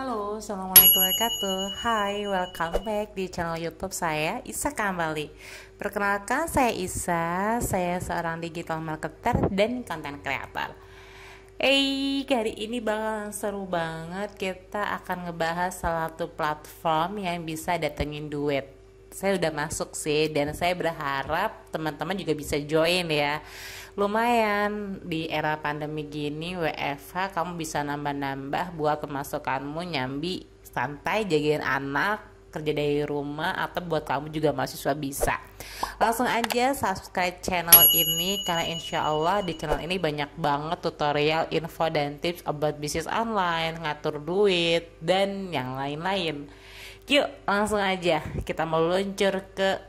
Halo, Assalamualaikum warahmatullahi Hai, welcome back di channel youtube saya, Isa Kambali Perkenalkan, saya Isa Saya seorang digital marketer dan content creator Eh, hey, hari ini bakalan seru banget Kita akan ngebahas salah satu platform yang bisa datengin duit saya udah masuk sih dan saya berharap teman-teman juga bisa join ya lumayan di era pandemi gini WFH kamu bisa nambah-nambah buat kemasukanmu nyambi santai jagain anak kerja dari rumah atau buat kamu juga mahasiswa bisa langsung aja subscribe channel ini karena insya Allah di channel ini banyak banget tutorial info dan tips about bisnis online ngatur duit dan yang lain-lain Yuk, langsung aja kita meluncur ke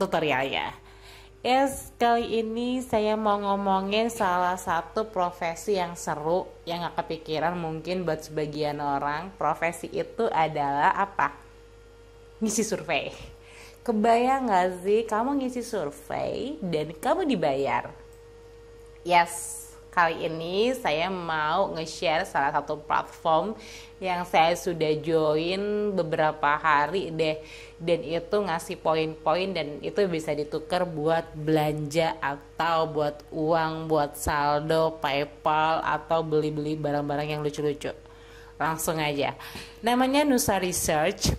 tutorialnya. Yes, kali ini saya mau ngomongin salah satu profesi yang seru yang gak kepikiran mungkin buat sebagian orang. Profesi itu adalah apa? Ngisi survei. Kebayang gak sih kamu ngisi survei dan kamu dibayar? Yes, kali ini saya mau nge-share salah satu platform yang saya sudah join beberapa hari deh dan itu ngasih poin-poin dan itu bisa ditukar buat belanja atau buat uang buat saldo PayPal atau beli-beli barang-barang yang lucu-lucu langsung aja namanya Nusa Research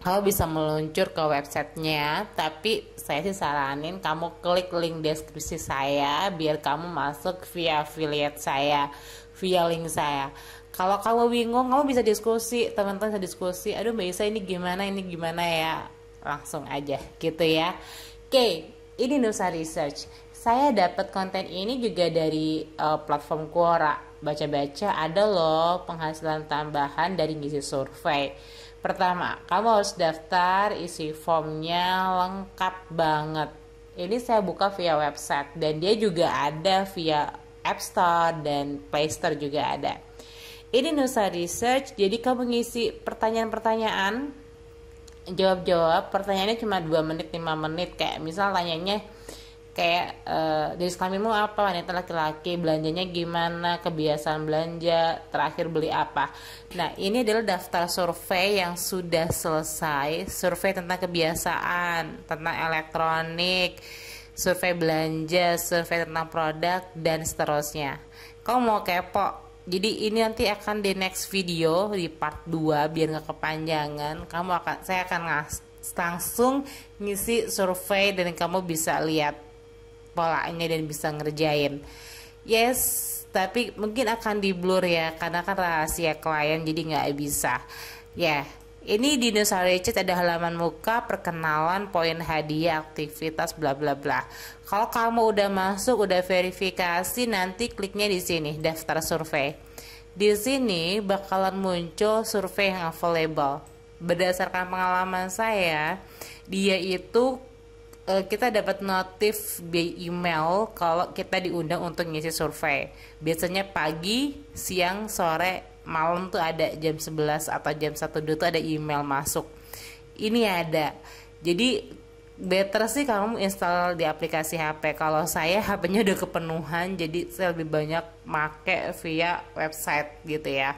kamu bisa meluncur ke websitenya tapi saya sih saranin kamu klik link deskripsi saya biar kamu masuk via affiliate saya via link saya kalau kamu bingung kamu bisa diskusi teman-teman bisa diskusi aduh mbak Isa ini gimana ini gimana ya langsung aja gitu ya oke ini Nusa Research saya dapat konten ini juga dari uh, platform Quora baca-baca ada loh penghasilan tambahan dari ngisi survei Pertama, kamu harus daftar isi formnya lengkap banget. Ini saya buka via website dan dia juga ada via App Store dan Play Store juga ada. Ini Nusa Research, jadi kamu ngisi pertanyaan-pertanyaan, jawab-jawab, pertanyaannya cuma 2 menit, 5 menit, kayak misal tanyanya, kayak uh, dari apa wanita laki-laki belanjanya gimana kebiasaan belanja terakhir beli apa nah ini adalah daftar survei yang sudah selesai survei tentang kebiasaan tentang elektronik survei belanja survei tentang produk dan seterusnya kau mau kepo jadi ini nanti akan di next video di part 2 biar nggak kepanjangan kamu akan saya akan ngas, langsung ngisi survei dan kamu bisa lihat polanya dan bisa ngerjain yes tapi mungkin akan di blur ya karena kan rahasia klien jadi nggak bisa ya yeah. ini di Chat ada halaman muka perkenalan poin hadiah aktivitas bla bla bla kalau kamu udah masuk udah verifikasi nanti kliknya di sini daftar survei di sini bakalan muncul survei yang available berdasarkan pengalaman saya dia itu uh, kita dapat notif via email kalau kita diundang untuk ngisi survei. Biasanya pagi, siang, sore, malam tuh ada jam 11 atau jam 1 tuh ada email masuk. Ini ada. Jadi better sih kamu install di aplikasi HP. Kalau saya HP-nya udah kepenuhan, jadi saya lebih banyak make via website gitu ya.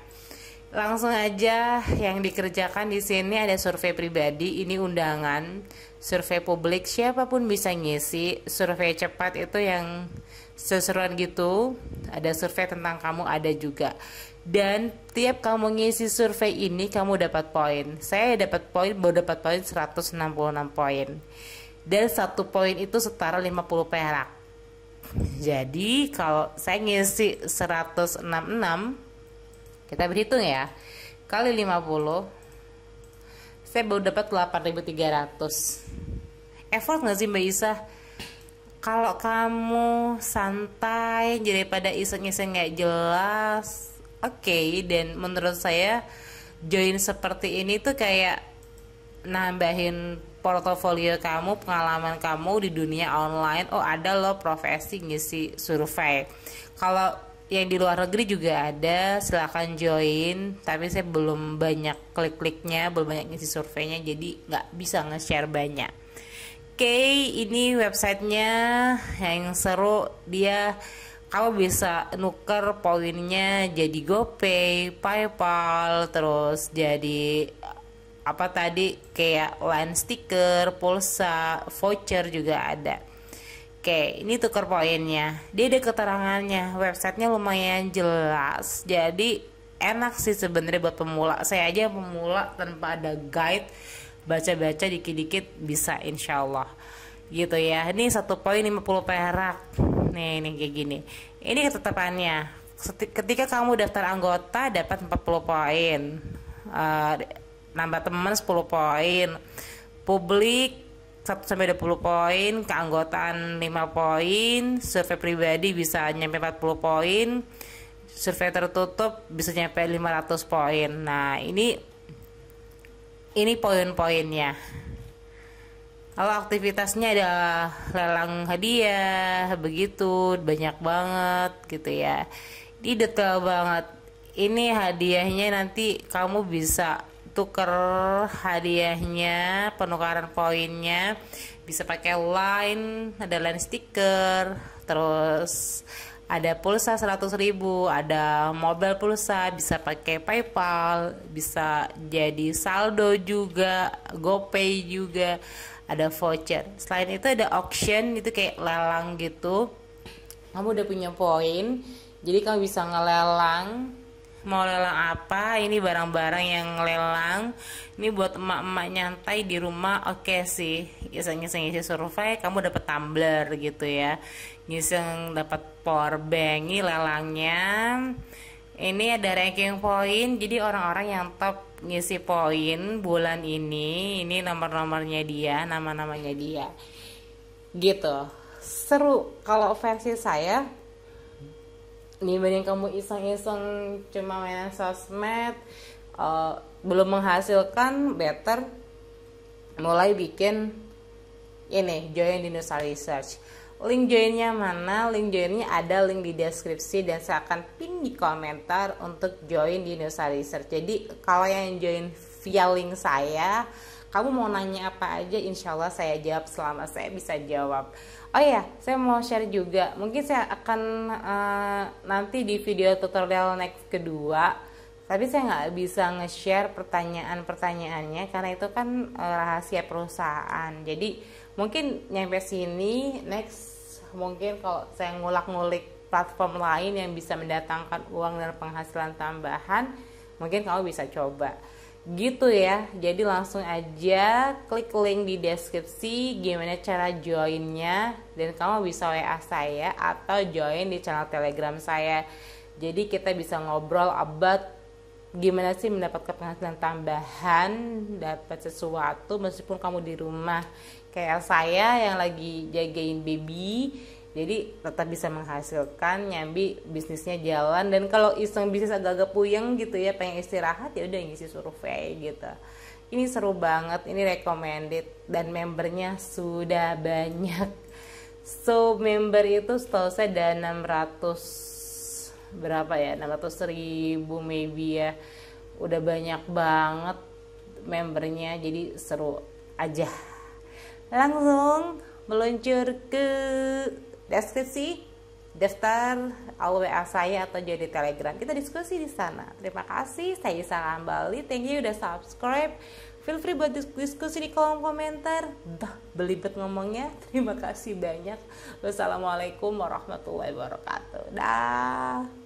Langsung aja yang dikerjakan di sini ada survei pribadi, ini undangan survei publik siapapun bisa ngisi survei cepat itu yang seseruan gitu ada survei tentang kamu ada juga dan tiap kamu ngisi survei ini kamu dapat poin saya dapat poin baru dapat poin 166 poin dan satu poin itu setara 50 perak jadi kalau saya ngisi 166 kita berhitung ya kali 50 saya baru dapat 8300 effort nggak sih Mbak Isa kalau kamu santai daripada iseng-iseng nggak jelas oke okay, dan menurut saya join seperti ini tuh kayak nambahin portofolio kamu pengalaman kamu di dunia online oh ada loh profesi ngisi survei kalau yang di luar negeri juga ada silahkan join tapi saya belum banyak klik-kliknya belum banyak ngisi surveinya jadi nggak bisa nge-share banyak okay, ini websitenya yang seru dia kamu bisa nuker poinnya jadi GoPay, PayPal, terus jadi apa tadi kayak line sticker, pulsa, voucher juga ada. Oke, ini tuker poinnya. Dia ada keterangannya, websitenya lumayan jelas. Jadi enak sih sebenarnya buat pemula. Saya aja pemula tanpa ada guide baca-baca dikit-dikit bisa insya Allah gitu ya ini satu poin 50 perak nih ini kayak gini ini ketetapannya ketika kamu daftar anggota dapat 40 poin uh, nambah teman 10 poin publik 1 sampai 20 poin, keanggotaan 5 poin, survei pribadi bisa nyampe 40 poin, survei tertutup bisa nyampe 500 poin. Nah, ini ini poin-poinnya kalau aktivitasnya ada lelang hadiah begitu banyak banget gitu ya Di detail banget ini hadiahnya nanti kamu bisa tuker hadiahnya penukaran poinnya bisa pakai line ada line stiker terus ada pulsa 100 ribu, ada mobile pulsa, bisa pakai PayPal, bisa jadi saldo juga, GoPay juga, ada voucher. Selain itu ada auction, itu kayak lelang gitu. Kamu udah punya poin, jadi kamu bisa ngelelang mau lelang apa ini barang-barang yang lelang ini buat emak-emak nyantai di rumah oke okay sih iseng iseng isi survei kamu dapat tumbler gitu ya iseng dapat power bank ini lelangnya ini ada ranking point jadi orang-orang yang top ngisi poin bulan ini ini nomor-nomornya dia nama-namanya dia gitu seru kalau versi saya Nih dibanding kamu iseng-iseng cuma main sosmed uh, belum menghasilkan better mulai bikin ini join di Nusa Research link joinnya mana link joinnya ada link di deskripsi dan saya akan pin di komentar untuk join di Nusa Research jadi kalau yang join via link saya kamu mau nanya apa aja insya Allah saya jawab selama saya bisa jawab oh iya saya mau share juga mungkin saya akan uh, nanti di video tutorial next kedua tapi saya nggak bisa nge-share pertanyaan-pertanyaannya karena itu kan eh, rahasia perusahaan jadi mungkin nyampe sini next mungkin kalau saya ngulak ngulik platform lain yang bisa mendatangkan uang dan penghasilan tambahan mungkin kamu bisa coba Gitu ya, jadi langsung aja klik link di deskripsi gimana cara joinnya dan kamu bisa WA saya atau join di channel telegram saya. Jadi kita bisa ngobrol about gimana sih mendapatkan penghasilan tambahan, dapat sesuatu meskipun kamu di rumah. Kayak saya yang lagi jagain baby, jadi tetap bisa menghasilkan nyambi bisnisnya jalan dan kalau iseng bisnis agak-agak puyeng gitu ya pengen istirahat ya udah ngisi survei gitu ini seru banget ini recommended dan membernya sudah banyak so member itu setahu saya ada 600 berapa ya 600 ribu maybe ya udah banyak banget membernya jadi seru aja langsung meluncur ke deskripsi daftar WA saya atau jadi Telegram. Kita diskusi di sana. Terima kasih, saya bisa kembali. Thank you udah subscribe. Feel free buat diskusi di kolom komentar. Duh, belibet ngomongnya. Terima kasih banyak. Wassalamualaikum warahmatullahi wabarakatuh. Dah.